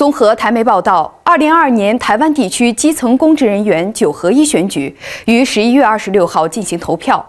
综合台媒报道，二零二二年台湾地区基层公职人员九合一选举于十一月二十六号进行投票。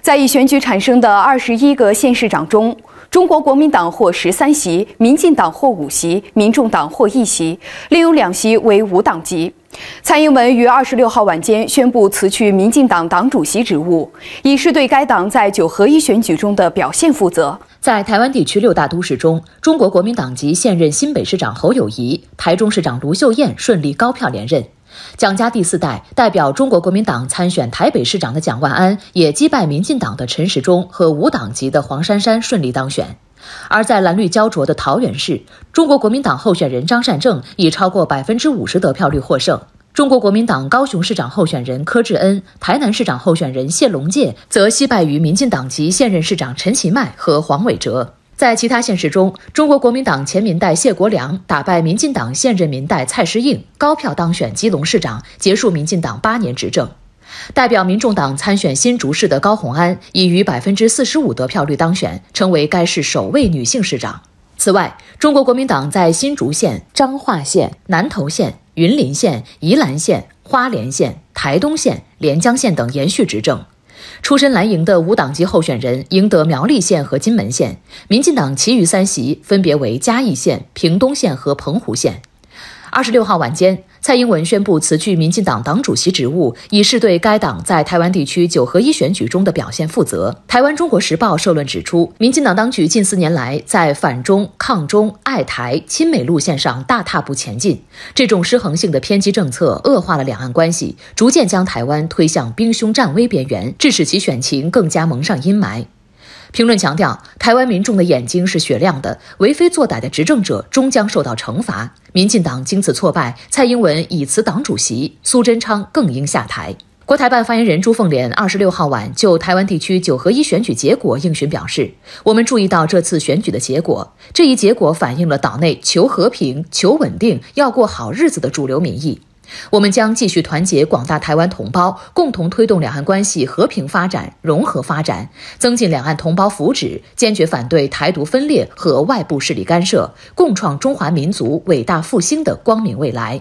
在已选举产生的二十一个县市长中，中国国民党获十三席，民进党获五席，民众党获一席，另有两席为无党籍。蔡英文于二十六号晚间宣布辞去民进党党主席职务，以示对该党在九合一选举中的表现负责。在台湾地区六大都市中，中国国民党籍现任新北市长侯友谊、台中市长卢秀燕顺利高票连任。蒋家第四代代表中国国民党参选台北市长的蒋万安，也击败民进党的陈时中和无党籍的黄珊珊，顺利当选。而在蓝绿焦灼的桃园市，中国国民党候选人张善政以超过百分之五十得票率获胜；中国国民党高雄市长候选人柯志恩、台南市长候选人谢龙介则惜败于民进党籍现任市长陈其迈和黄伟哲。在其他县市中，中国国民党前民代谢国梁打败民进党现任民代蔡诗颖，高票当选基隆市长，结束民进党八年执政。代表民众党参选新竹市的高红安，已于百分之四十五得票率当选，成为该市首位女性市长。此外，中国国民党在新竹县、彰化县、南投县、云林县、宜兰县、花莲县、台东县、连江县等延续执政。出身蓝营的无党籍候选人赢得苗栗县和金门县，民进党其余三席分别为嘉义县、屏东县和澎湖县。二十六号晚间，蔡英文宣布辞去民进党党主席职务，以示对该党在台湾地区九合一选举中的表现负责。台湾《中国时报》社论指出，民进党当局近四年来在反中、抗中、爱台、亲美路线上大踏步前进，这种失衡性的偏激政策恶化了两岸关系，逐渐将台湾推向兵凶战危边缘，致使其选情更加蒙上阴霾。评论强调，台湾民众的眼睛是雪亮的，为非作歹的执政者终将受到惩罚。民进党经此挫败，蔡英文以辞党主席，苏贞昌更应下台。国台办发言人朱凤莲二十六号晚就台湾地区九合一选举结果应询表示，我们注意到这次选举的结果，这一结果反映了岛内求和平、求稳定、要过好日子的主流民意。我们将继续团结广大台湾同胞，共同推动两岸关系和平发展、融合发展，增进两岸同胞福祉，坚决反对台独分裂和外部势力干涉，共创中华民族伟大复兴的光明未来。